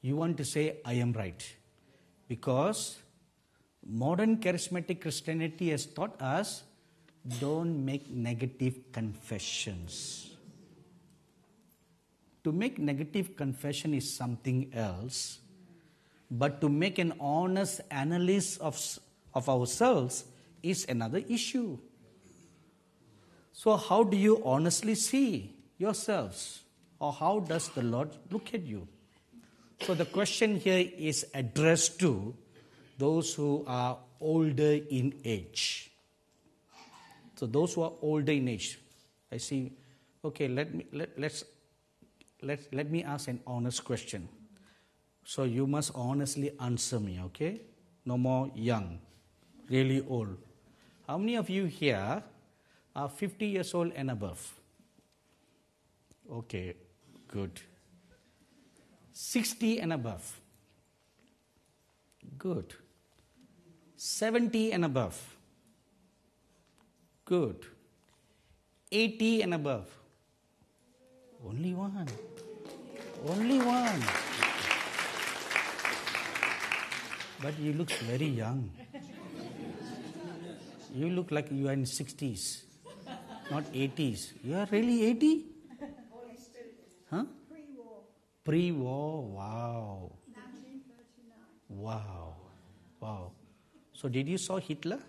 You want to say, I am right. Because modern charismatic Christianity has taught us don't make negative confessions. To make negative confession is something else, but to make an honest analysis of, of ourselves is another issue. So, how do you honestly see yourselves? Or how does the Lord look at you? So, the question here is addressed to those who are older in age. So, those who are older in age, I see, okay, let me, let, let's, let, let me ask an honest question. So, you must honestly answer me, okay? No more young, really old. How many of you here are 50 years old and above. Okay, good. 60 and above. Good. 70 and above. Good. 80 and above. Only one. Only one. But you look very young. You look like you are in 60s not 80s. You are really 80? Huh? Pre-war. Pre-war. Wow. 1939. Wow. Wow. So did you saw Hitler?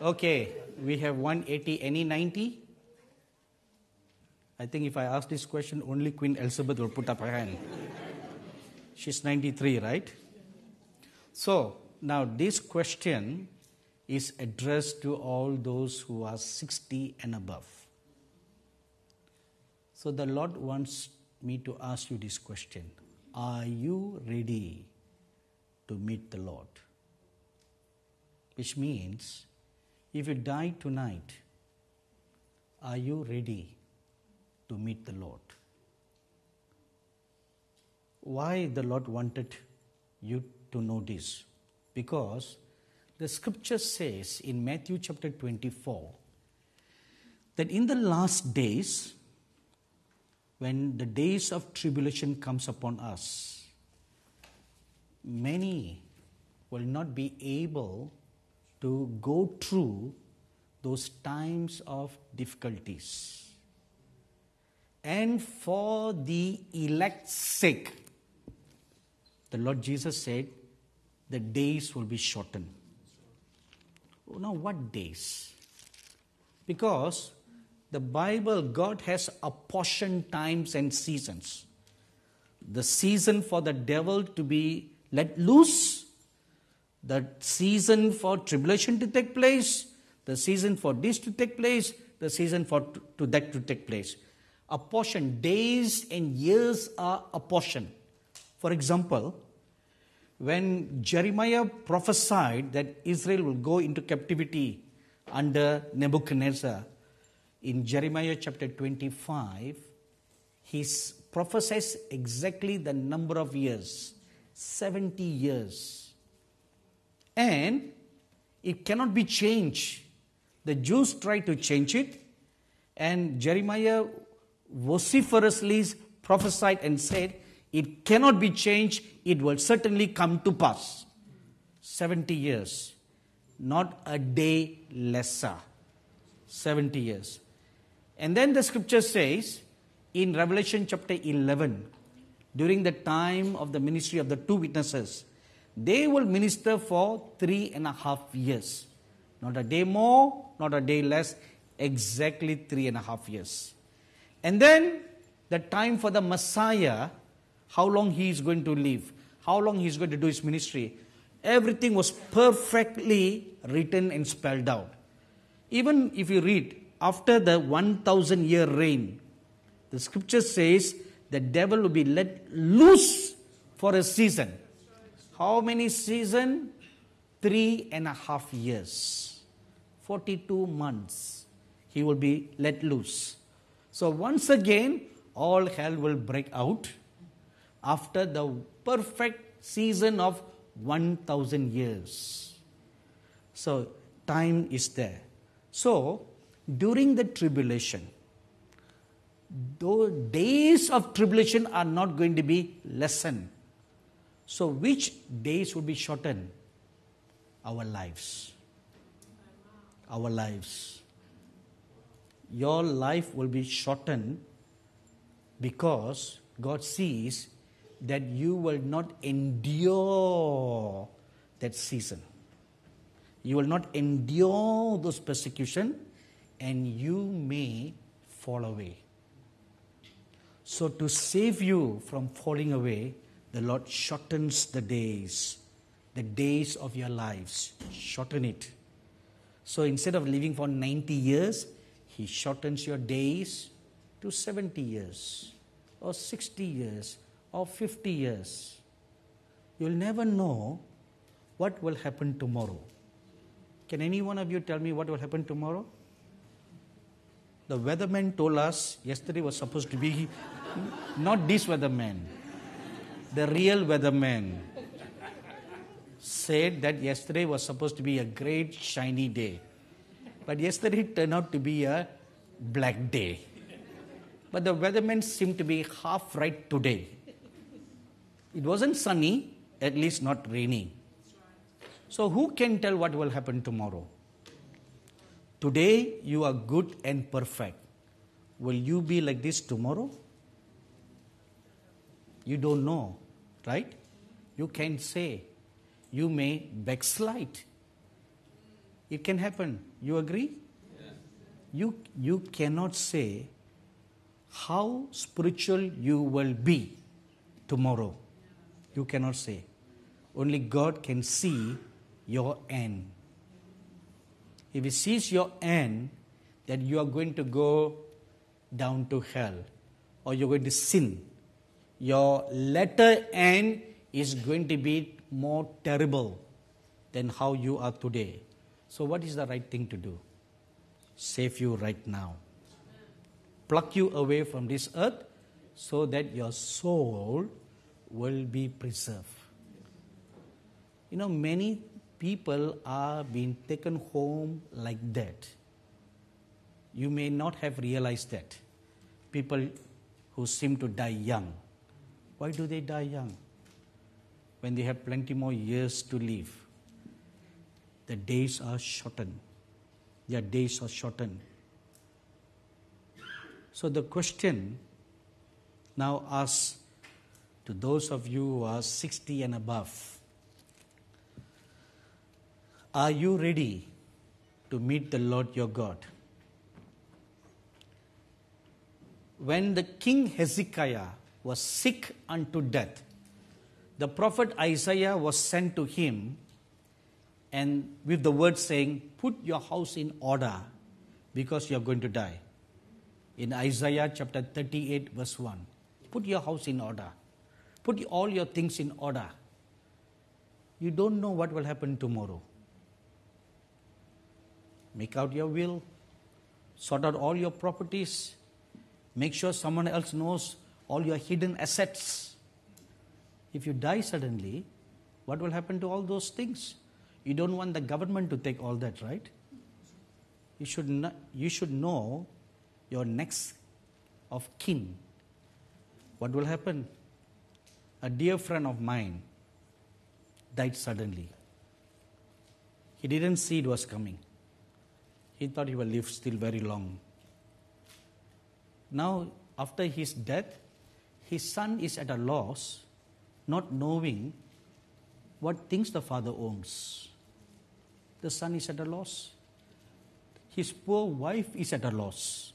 okay, we have 180. Any 90? I think if I ask this question, only Queen Elizabeth will put up her hand. She's 93, right? So, now, this question is addressed to all those who are 60 and above. So, the Lord wants me to ask you this question Are you ready to meet the Lord? Which means, if you die tonight, are you ready to meet the Lord? Why the Lord wanted you to know this? because the scripture says in Matthew chapter 24 that in the last days, when the days of tribulation comes upon us, many will not be able to go through those times of difficulties. And for the elect's sake, the Lord Jesus said, the days will be shortened. Now, what days? Because the Bible, God has apportioned times and seasons. The season for the devil to be let loose, the season for tribulation to take place, the season for this to take place, the season for to, to that to take place. Apportioned days and years are apportioned. For example, when Jeremiah prophesied that Israel will go into captivity under Nebuchadnezzar, in Jeremiah chapter 25, he prophesies exactly the number of years 70 years. And it cannot be changed. The Jews tried to change it, and Jeremiah vociferously prophesied and said, It cannot be changed, it will certainly come to pass. 70 years, not a day lesser. 70 years. And then the scripture says in Revelation chapter 11, during the time of the ministry of the two witnesses, they will minister for three and a half years. Not a day more, not a day less, exactly three and a half years. And then the time for the Messiah how long he is going to live, how long he is going to do his ministry. Everything was perfectly written and spelled out. Even if you read after the 1000 year reign, the scripture says the devil will be let loose for a season. How many season? Three and a half years. 42 months. He will be let loose. So once again, all hell will break out after the perfect season of 1000 years. So, time is there. So, during the tribulation, those days of tribulation are not going to be lessened. So, which days would be shortened? Our lives. Our lives. Your life will be shortened because God sees that you will not endure that season. You will not endure those persecution and you may fall away. So, to save you from falling away, the Lord shortens the days, the days of your lives. Shorten it. So, instead of living for 90 years, He shortens your days to 70 years or 60 years of 50 years. You'll never know what will happen tomorrow. Can any one of you tell me what will happen tomorrow? The weatherman told us yesterday was supposed to be not this weatherman, the real weatherman said that yesterday was supposed to be a great shiny day. But yesterday turned out to be a black day. But the weatherman seemed to be half right today. It wasn't sunny, at least not raining. So, who can tell what will happen tomorrow? Today, you are good and perfect. Will you be like this tomorrow? You don't know, right? You can say, you may backslide. It can happen. You agree? You, you cannot say how spiritual you will be tomorrow you cannot say. Only God can see your end. If He sees your end, that you are going to go down to hell or you're going to sin, your letter end is going to be more terrible than how you are today. So, what is the right thing to do? Save you right now. Pluck you away from this earth so that your soul will be preserved. You know, many people are being taken home like that. You may not have realized that. People who seem to die young. Why do they die young? When they have plenty more years to live. The days are shortened. Their days are shortened. So the question now asks to those of you who are 60 and above. Are you ready to meet the Lord your God? When the king Hezekiah was sick unto death, the prophet Isaiah was sent to him and with the word saying, Put your house in order because you are going to die. In Isaiah chapter 38, verse 1, put your house in order. Put all your things in order. You don't know what will happen tomorrow. Make out your will, sort out all your properties, make sure someone else knows all your hidden assets. If you die suddenly, what will happen to all those things? You don't want the government to take all that, right? You should, not, you should know your next of kin. What will happen? a dear friend of mine died suddenly. He didn't see it was coming. He thought he will live still very long. Now, after his death, his son is at a loss, not knowing what things the father owns. The son is at a loss. His poor wife is at a loss.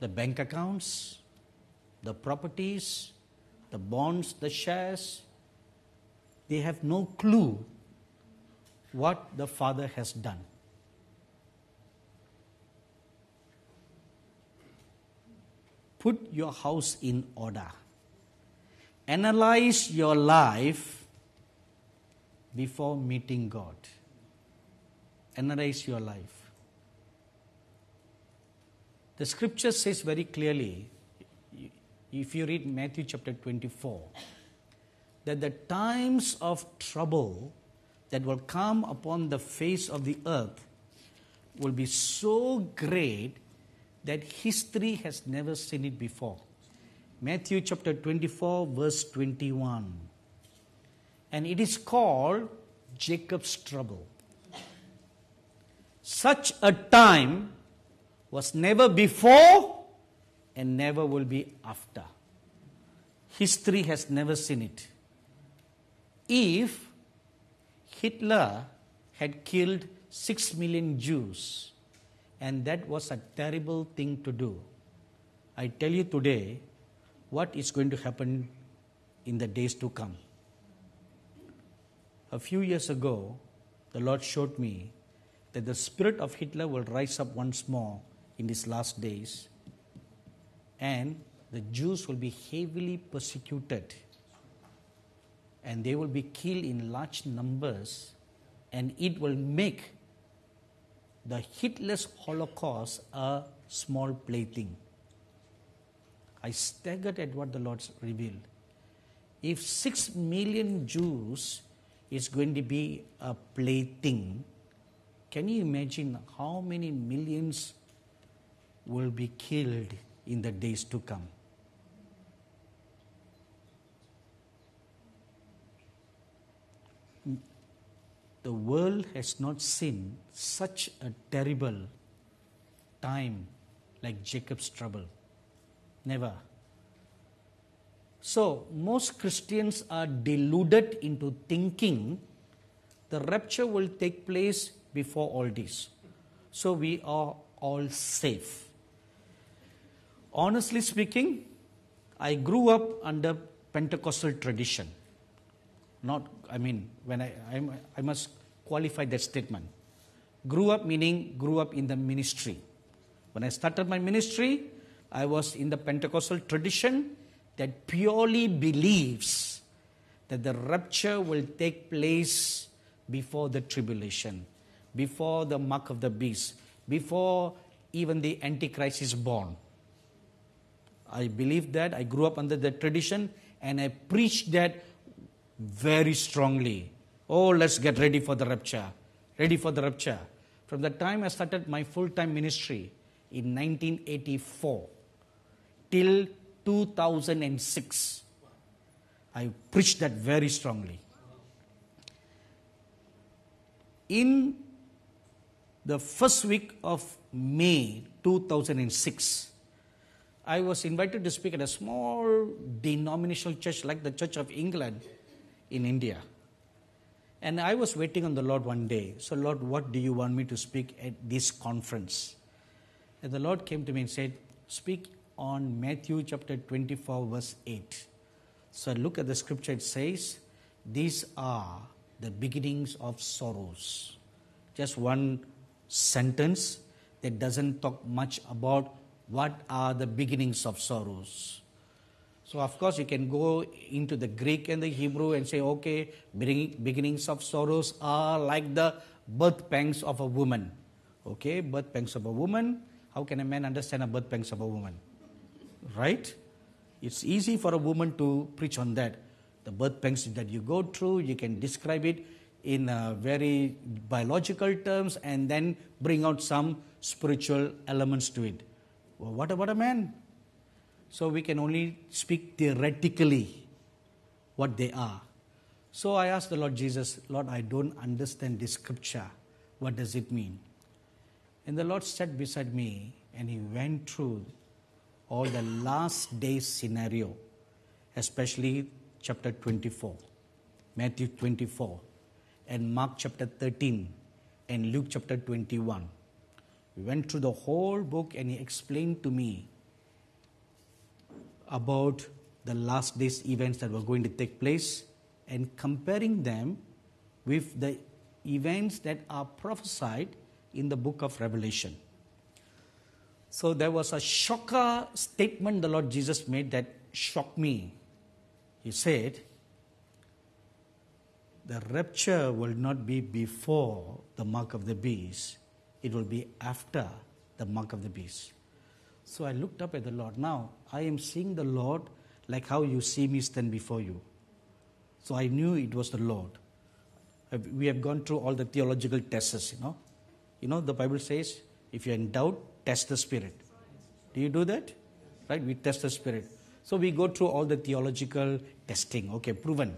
The bank accounts, the properties, the bonds, the shares, they have no clue what the Father has done. Put your house in order. Analyze your life before meeting God. Analyze your life. The scripture says very clearly if you read Matthew chapter 24, that the times of trouble that will come upon the face of the earth will be so great that history has never seen it before. Matthew chapter 24, verse 21. And it is called Jacob's trouble. Such a time was never before and never will be after. History has never seen it. If Hitler had killed 6 million Jews, and that was a terrible thing to do, I tell you today what is going to happen in the days to come. A few years ago, the Lord showed me that the spirit of Hitler will rise up once more in these last days and the Jews will be heavily persecuted and they will be killed in large numbers and it will make the Hitler's Holocaust a small plaything. I staggered at what the Lord revealed. If six million Jews is going to be a plaything, can you imagine how many millions will be killed in the days to come. Mm. The world has not seen such a terrible time like Jacob's trouble. Never. So, most Christians are deluded into thinking the rapture will take place before all this. So, we are all safe honestly speaking, I grew up under Pentecostal tradition. Not, I mean, when I, I, I must qualify that statement. Grew up meaning grew up in the ministry. When I started my ministry, I was in the Pentecostal tradition that purely believes that the rapture will take place before the tribulation, before the mark of the beast, before even the Antichrist is born. I believe that. I grew up under that tradition and I preached that very strongly. Oh, let's get ready for the rapture. Ready for the rapture. From the time I started my full time ministry in 1984 till 2006, I preached that very strongly. In the first week of May 2006, I was invited to speak at a small denominational church like the Church of England in India. And I was waiting on the Lord one day. So, Lord, what do you want me to speak at this conference? And the Lord came to me and said, Speak on Matthew chapter 24, verse 8. So, I look at the scripture, it says, These are the beginnings of sorrows. Just one sentence that doesn't talk much about what are the beginnings of sorrows. So, of course, you can go into the Greek and the Hebrew and say, okay, beginnings of sorrows are like the birth pangs of a woman. Okay, birth pangs of a woman. How can a man understand a birth pangs of a woman? Right? It's easy for a woman to preach on that. The birth pangs that you go through, you can describe it in uh, very biological terms and then bring out some spiritual elements to it. Well, what about a man? So we can only speak theoretically what they are. So I asked the Lord Jesus, Lord, I don't understand this scripture. What does it mean? And the Lord sat beside me and he went through all the last day scenario, especially chapter 24, Matthew 24, and Mark chapter 13, and Luke chapter 21. We went through the whole book and he explained to me about the last days events that were going to take place and comparing them with the events that are prophesied in the book of Revelation. So there was a shocker statement the Lord Jesus made that shocked me. He said, The rapture will not be before the mark of the beast, it will be after the mark of the beast. So I looked up at the Lord. Now I am seeing the Lord like how you see me stand before you. So I knew it was the Lord. We have gone through all the theological tests, you know. You know, the Bible says, if you're in doubt, test the Spirit. Do you do that? Right? We test the Spirit. So we go through all the theological testing. Okay, proven.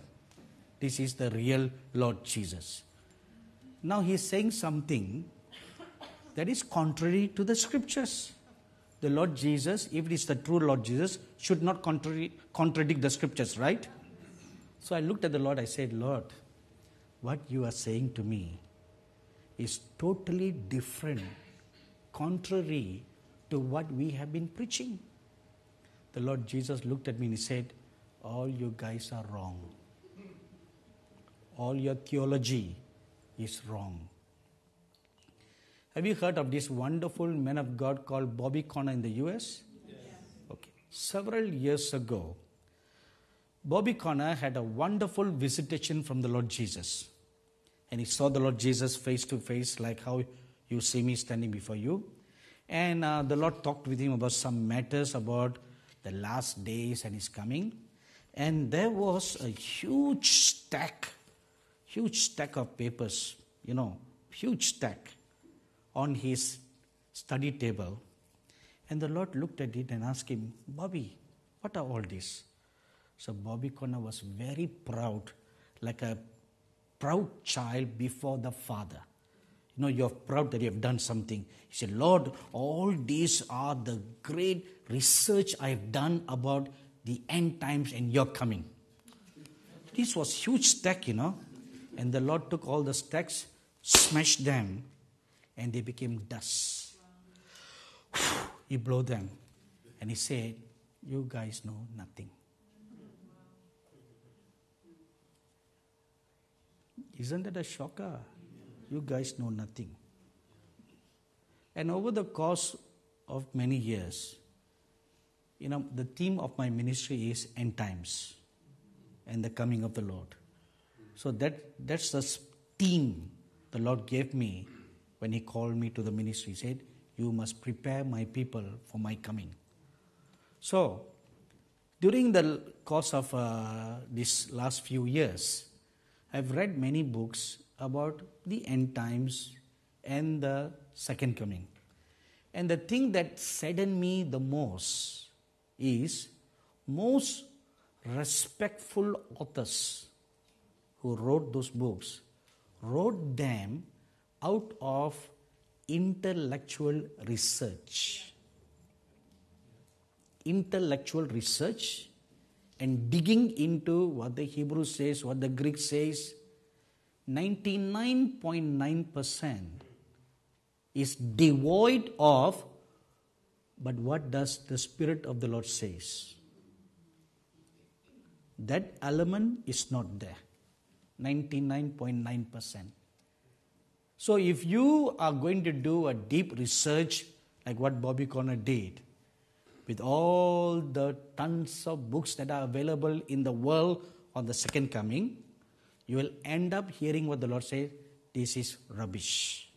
This is the real Lord Jesus. Now he's saying something that is contrary to the scriptures. The Lord Jesus, if it is the true Lord Jesus, should not contrary, contradict the scriptures, right? So I looked at the Lord, I said, Lord, what you are saying to me is totally different, contrary to what we have been preaching. The Lord Jesus looked at me and he said, All you guys are wrong. All your theology is wrong. Have you heard of this wonderful man of God called Bobby Connor in the US? Yes. Okay. Several years ago, Bobby Connor had a wonderful visitation from the Lord Jesus. And he saw the Lord Jesus face to face, like how you see me standing before you. And uh, the Lord talked with him about some matters about the last days and his coming. And there was a huge stack, huge stack of papers, you know, huge stack on his study table. And the Lord looked at it and asked him, Bobby, what are all these? So Bobby Connor was very proud, like a proud child before the Father. You know, you're proud that you have done something. He said, Lord, all these are the great research I have done about the end times and your coming. This was huge stack, you know. And the Lord took all the stacks, smashed them, and they became dust. Wow. he blew them and he said, You guys know nothing. Isn't that a shocker? You guys know nothing. And over the course of many years, you know, the theme of my ministry is end times and the coming of the Lord. So that, that's the theme the Lord gave me when he called me to the ministry. He said, You must prepare my people for my coming. So, during the course of uh, this last few years, I've read many books about the end times and the second coming. And the thing that saddened me the most is most respectful authors who wrote those books wrote them out of intellectual research. Intellectual research and digging into what the Hebrew says, what the Greek says, 99.9% is devoid of, but what does the Spirit of the Lord says? That element is not there. 99.9%. So if you are going to do a deep research like what Bobby Connor did, with all the tons of books that are available in the world on the second coming, you will end up hearing what the Lord says this is rubbish.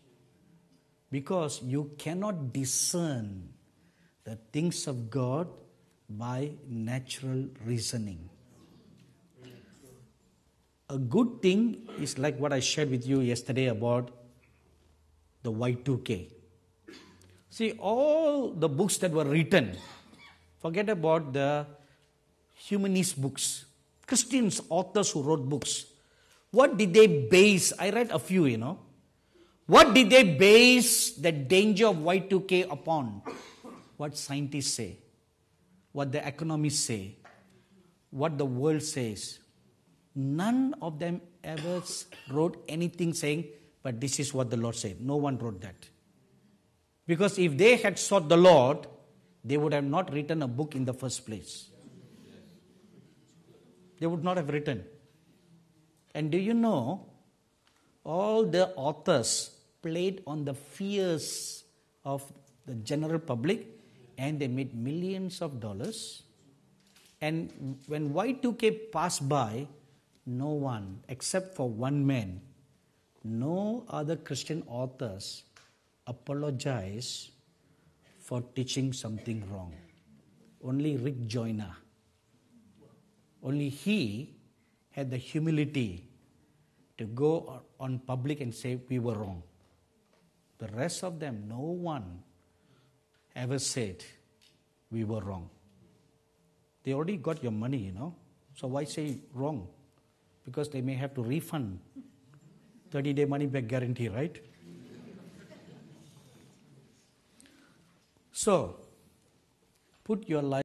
Because you cannot discern the things of God by natural reasoning. A good thing is like what I shared with you yesterday about the Y2K. See, all the books that were written, forget about the humanist books, Christians, authors who wrote books. What did they base? I read a few, you know. What did they base the danger of Y2K upon? What scientists say, what the economists say, what the world says. None of them ever wrote anything saying but this is what the Lord said. No one wrote that. Because if they had sought the Lord, they would have not written a book in the first place. They would not have written. And do you know, all the authors played on the fears of the general public and they made millions of dollars. And when Y2K passed by, no one, except for one man, other Christian authors apologize for teaching something wrong. Only Rick Joyner. Only he had the humility to go on public and say we were wrong. The rest of them, no one ever said we were wrong. They already got your money, you know. So why say wrong? Because they may have to refund 30 day money back guarantee, right? so, put your life.